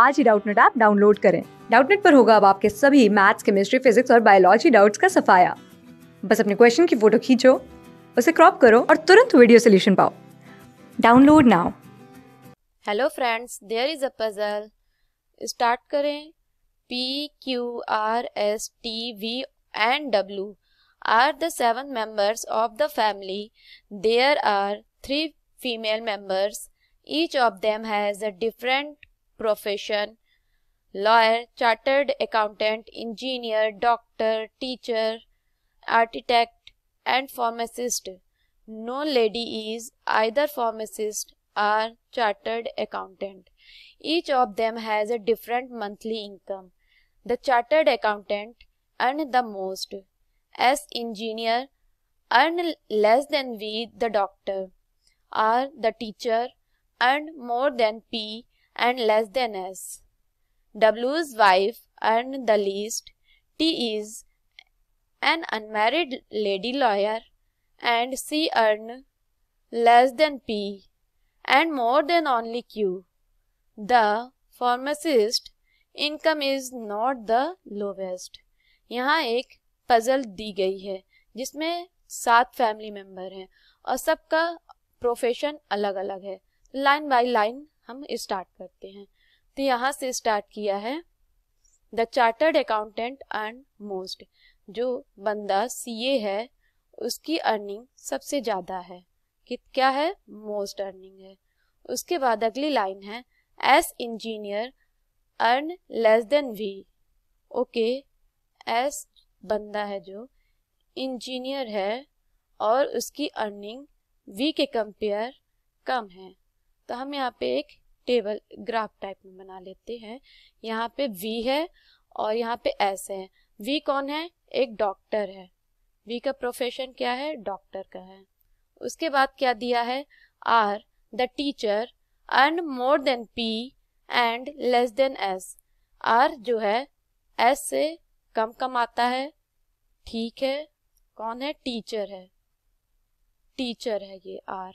आज ही Doubtnut app download करें डाउटनेट पर होगा अब आपके सभी मैथ्स केमिस्ट्री फिजिक्स और बायोलॉजी डाउट्स का सफाया बस अपने क्वेश्चन की फोटो खींचो उसे क्रॉप करो और तुरंत वीडियो सोल्यूशन पाओ download now hello friends there is a puzzle start करें P Q R S T V and W are the seven members of the family there are three female members each of them has a different profession lawyer, chartered accountant, engineer, doctor, teacher, architect, and pharmacist. No lady is either pharmacist or chartered accountant. Each of them has a different monthly income. The chartered accountant earn the most, as engineer earn less than we the doctor, or the teacher earn more than P and less than S. W's wife earned the least. T is an unmarried lady lawyer and C earned less than P and more than only Q. The pharmacist income is not the lowest. यहाँ एक puzzle दी गई है जिसमें सात family member हैं और सबका profession अलग अलग है लाइन बाय लाइन हम स्टार्ट करते हैं तो यहाँ से स्टार्ट किया है the chartered accountant earn most जो बंदा सीए है उसकी अर्निंग सबसे ज़्यादा है कि क्या है मोस्ट अर्निंग है उसके बाद अगली लाइन है S engineer earn less than V okay S बंदा है जो इंजीनियर है और उसकी अर्निंग वी के कंपेयर कम है तो हम यहाँ पे एक टेबल ग्राफ टाइप में बना लेते हैं यहाँ पे वी है और यहाँ पे एस है वी कौन है एक डॉक्टर है वी का प्रोफेशन क्या है डॉक्टर का है उसके बाद क्या दिया है R the teacher earn more than P and less than S R जो है एस से कम कम आता है ठीक है कौन है टीचर है टीचर है ये आर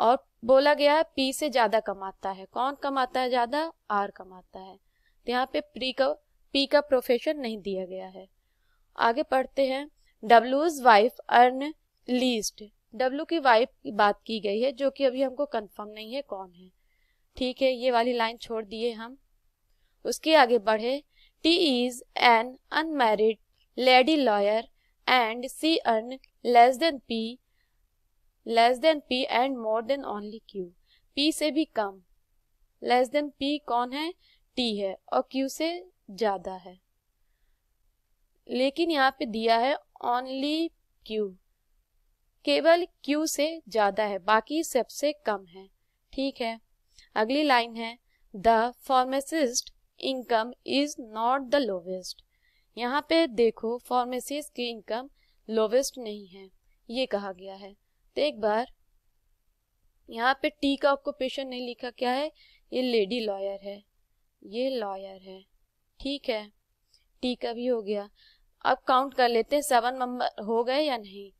और बोला गया है पी से ज्यादा कमाता है कौन कमाता है ज्यादा आर कमाता है तो यहाँ पे प्री का पी का प्रोफेशन नहीं दिया गया है आगे पढ़ते हैं डब्लूज वाइफ अर्न लीस्ट डब्लू की वाइफ की बात की गई है जो कि अभी हमको कंफर्म नहीं है कौन है ठीक है ये वाली लाइन छोड़ दिए हम उसके आगे बढ़े T is an unmarried lady lawyer and C earn less than P less than P and more than only Q P से भी कम लेस देन पी कौन है टी है और क्यू से ज्यादा है लेकिन यहाँ पे दिया है ओनली क्यू केवल क्यू से ज्यादा है बाकी सबसे कम है ठीक है अगली लाइन है the pharmacist income is not the lowest यहाँ पे देखो फार्मेसिस्ट की इनकम लोवेस्ट नहीं है ये कहा गया है तो एक बार यहाँ पे टी का ऑक्यूपेशन नहीं लिखा क्या है ये लेडी लॉयर है ये लॉयर है ठीक है टी का भी हो गया अब काउंट कर लेते हैं सेवन नंबर हो गए या नहीं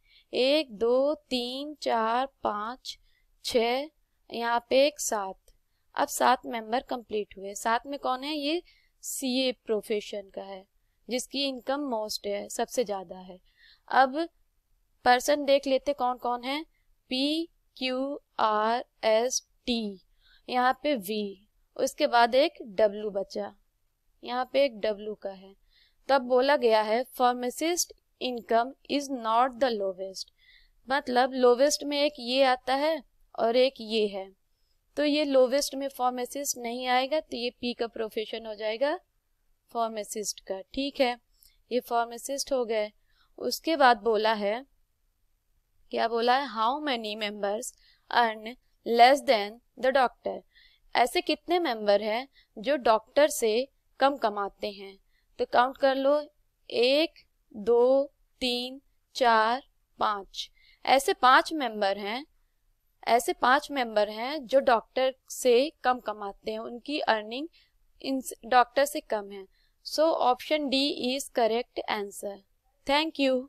एक दो तीन चार पाँच छ यहाँ पे एक सात अब सात मेंबर कंप्लीट हुए सात में कौन है ये सीए प्रोफेशन का है जिसकी इनकम मोस्ट है सबसे ज़्यादा है अब पर्सन देख लेते कौन कौन है P Q R S T यहाँ पे वी उसके बाद एक डब्लू बचा यहाँ पे एक डब्लू का है तब बोला गया है pharmacist income is not the lowest मतलब लोवेस्ट में एक ये आता है और एक ये है तो ये लोवेस्ट में फार्मेसिस्ट नहीं आएगा तो ये पी का प्रोफेशन हो जाएगा फार्मेसिस्ट का ठीक है ये फार्मासिस्ट हो गए उसके बाद बोला है क्या बोला है how many members earn less than the doctor ऐसे कितने मेंबर हैं जो डॉक्टर से कम कमाते हैं तो काउंट कर लो एक दो तीन चार पाँच ऐसे पांच मेंबर हैं ऐसे पांच मेंबर हैं जो डॉक्टर से कम कमाते हैं उनकी अर्निंग इन डॉक्टर से कम है so option D is correct answer thank you